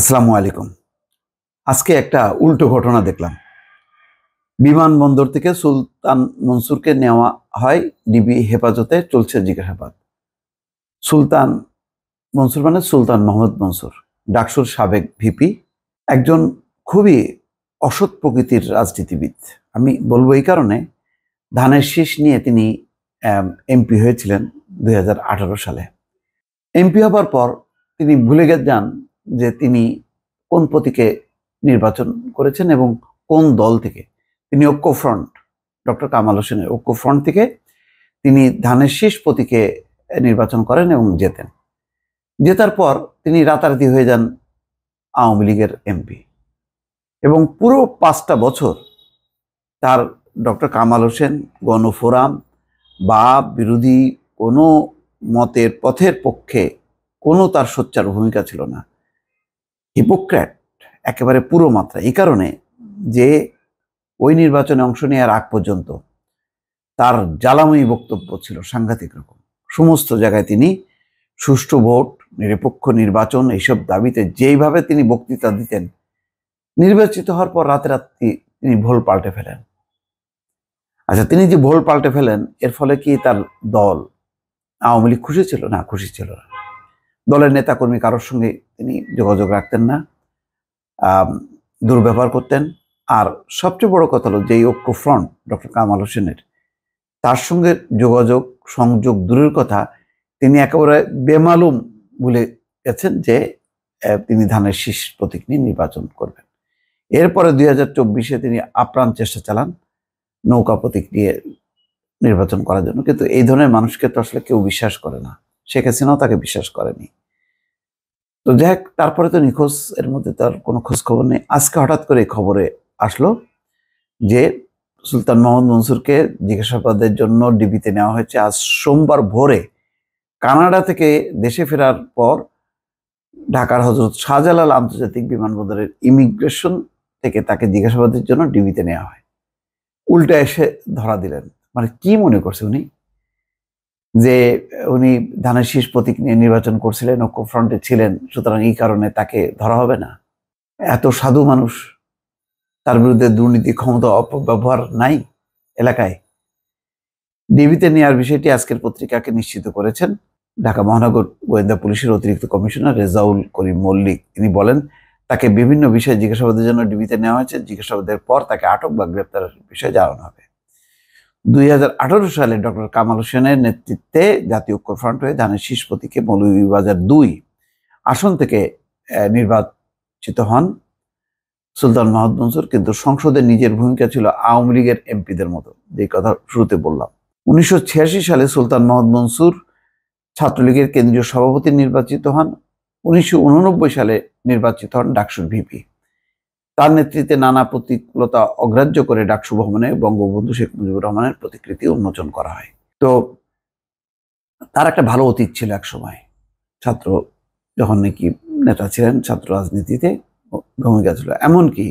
আসসালামু আলাইকুম আজকে একটা উল্টো ঘটনা দেখলাম বিমানবন্দর থেকে সুলতান মনসুরকে নেওয়া হয় ডিবি হেফাজতে চলছে জিজ্ঞাসাবাদ সুলতান মনসুর মানে সুলতান মোহাম্মদ মনসুর ডাকসুর সাবেক ভিপি একজন খুবই অসৎ প্রকৃতির রাজনীতিবিদ আমি বলবো এই কারণে ধানের শীষ নিয়ে তিনি এমপি হয়েছিলেন দুই সালে এমপি হবার পর তিনি ভুলে গে যান যে তিনি কোন প্রতীকে নির্বাচন করেছেন এবং কোন দল থেকে তিনি ঐক্য ফ্রন্ট ডক্টর কামাল হোসেনের ঐক্য ফ্রন্ট থেকে তিনি ধানের শেষ প্রতীকে নির্বাচন করেন এবং জেতেন জেতার পর তিনি রাতারাতি হয়ে যান আওয়ামী লীগের এমপি এবং পুরো পাঁচটা বছর তার ডক্টর কামাল হোসেন গণফোরাম বা বিরোধী কোনো মতের পথের পক্ষে কোনো তার সোচ্চার ভূমিকা ছিল না হিপোক্র্যাট একেবারে পুরো মাত্রা এই কারণে যে ওই নির্বাচনে অংশ নেওয়ার আগ পর্যন্ত তার জ্বালাময়ী বক্তব্য ছিল সাংঘাতিক রকম সমস্ত জায়গায় তিনি সুষ্ঠু ভোট নিরপেক্ষ নির্বাচন এইসব দাবিতে যেইভাবে তিনি বক্তৃতা দিতেন নির্বাচিত হওয়ার পর রাতে রাত্রি তিনি ভোল পাল্টে ফেলেন আচ্ছা তিনি যে ভোল পাল্টে ফেলেন এর ফলে কি তার দল আওয়ামী লীগ খুশি ছিল না খুশি ছিল না দলের নেতাকর্মী কারোর সঙ্গে তিনি যোগাযোগ রাখতেন না দুর্ব্যবহার করতেন আর সবচেয়ে বড় কথা হলো যে ঐক্য ফ্রন্ট ডক্টর কামাল হোসেনের তার সঙ্গে যোগাযোগ সংযোগ দূরের কথা তিনি একেবারে বেমালুম বলে গেছেন যে তিনি ধানের শীর্ষ প্রতীক নিয়ে নির্বাচন করবেন এরপরে দুই হাজার চব্বিশে তিনি আপ্রাণ চেষ্টা চালান নৌকা প্রতীক নিয়ে নির্বাচন করার জন্য কিন্তু এই ধরনের মানুষকে তো আসলে কেউ বিশ্বাস করে না শেখ হাসিনাও তাকে বিশ্বাস করেনি তো যাই তারপরে তো নিখোঁজ এর মধ্যে তার কোনো খোঁজ খবর নেই আজকে হঠাৎ করে খবরে আসলো যে সুলতান মোহাম্মদ মনসুরকে জিজ্ঞাসাবাদের জন্য ডিবিতে নেওয়া হয়েছে আজ সোমবার ভোরে কানাডা থেকে দেশে ফেরার পর ঢাকার হজরত শাহজালাল আন্তর্জাতিক বিমানবন্দরের ইমিগ্রেশন থেকে তাকে জিজ্ঞাসাবাদের জন্য ডিবিতে নেওয়া হয় উল্টা এসে ধরা দিলেন মানে কি মনে করছে উনি যে উনি ধানের শীষ প্রতীক নিয়ে নির্বাচন করছিলেন ফ্রন্টে ছিলেন সুতরাং এই কারণে তাকে ধরা হবে না এত সাধু মানুষ তার বিরুদ্ধে দুর্নীতি ক্ষমতা অপব্যবহার নাই এলাকায় ডিবিতে নেওয়ার বিষয়টি আজকের পত্রিকাকে নিশ্চিত করেছেন ঢাকা মহানগর গোয়েন্দা পুলিশের অতিরিক্ত কমিশনার রেজাউল করিম মল্লিক তিনি বলেন তাকে বিভিন্ন বিষয়ে জিজ্ঞাসাবাদের জন্য ডিবিতে নেওয়া হয়েছে জিজ্ঞাসাবাদের পর তাকে আটক বা গ্রেপ্তারের বিষয়ে জানানো হবে দুই সালে ডক্টর কামাল হোসেনের নেতৃত্বে জাতীয় ঐক্যফ্রন্ট হয়ে ধানের শীষ প্রতীকে মৌলভীবাজার দুই আসন থেকে নির্বাচিত হন সুলতান মাহমুদ মনসুর কিন্তু সংসদে নিজের ভূমিকা ছিল আওয়ামী লীগের এমপিদের মতো যে কথা শুরুতে বললাম উনিশশো সালে সুলতান মাহমুদ মনসুর ছাত্রলীগের কেন্দ্রীয় সভাপতি নির্বাচিত হন উনিশশো সালে নির্বাচিত হন ডাকসুর ভিপি তার নেতৃত্বে নানা প্রতিকূলতা অগ্রাহ্য করে ডাকসু ভবনে বঙ্গবন্ধু শেখ মুজিবুর রহমানের প্রতিকৃতি উন্মোচন করা হয় তো তার একটা ভালো অতীত ছিল এক সময় ছাত্র যখন নাকি নেতা ছিলেন ছাত্র রাজনীতিতে ভূমিকা ছিল এমনকি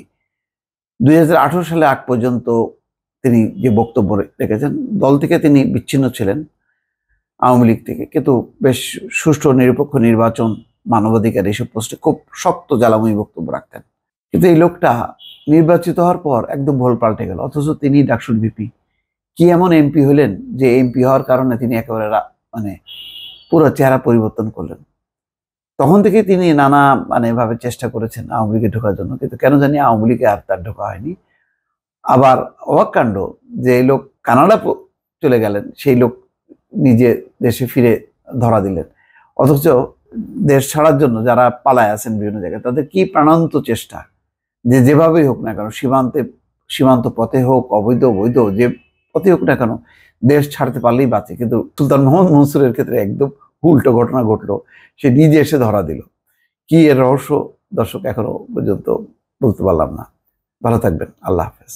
দুই হাজার সালে আগ পর্যন্ত তিনি যে বক্তব্য রেখেছেন দল থেকে তিনি বিচ্ছিন্ন ছিলেন আওয়ামী লীগ থেকে কিন্তু বেশ সুষ্ঠু নিরপেক্ষ নির্বাচন মানবাধিকার এইসব প্রশ্নে খুব শক্ত জ্বালাময়ী বক্তব্য রাখতেন কিন্তু এই লোকটা নির্বাচিত হওয়ার পর একদম ভোল পাল্টে গেল অথচ তিনি ডাকসুর ভিপি কি এমন এমপি হলেন যে এমপি হওয়ার কারণে তিনি একেবারে মানে পুরো চেহারা পরিবর্তন করলেন তখন থেকে তিনি নানা মানে ভাবে চেষ্টা করেছেন আওয়ামী লীগে ঢোকার জন্য কিন্তু কেন জানি আওয়ামী লীগে আর তার ঢোকা হয়নি আবার অবাককাণ্ড যে লোক কানাডা চলে গেলেন সেই লোক নিজে দেশে ফিরে ধরা দিলেন অথচ দেশ ছাড়ার জন্য যারা পালায় আছেন বিভিন্ন জায়গায় তাদের কি প্রাণান্ত চেষ্টা যে যেভাবেই হোক না কেন সীমান্তে সীমান্ত পথে হোক অবৈধ বৈধ যে পথে হোক না কেন দেশ ছাড়তে পারলেই বাঁচে কিন্তু সুলতান মোহাম্মদ মনসুরের ক্ষেত্রে একদম উল্টো ঘটনা ঘটলো সে নিজে এসে ধরা দিল কি এর রহস্য দর্শক এখনো পর্যন্ত বলতে পারলাম না ভালো থাকবেন আল্লাহ হাফেজ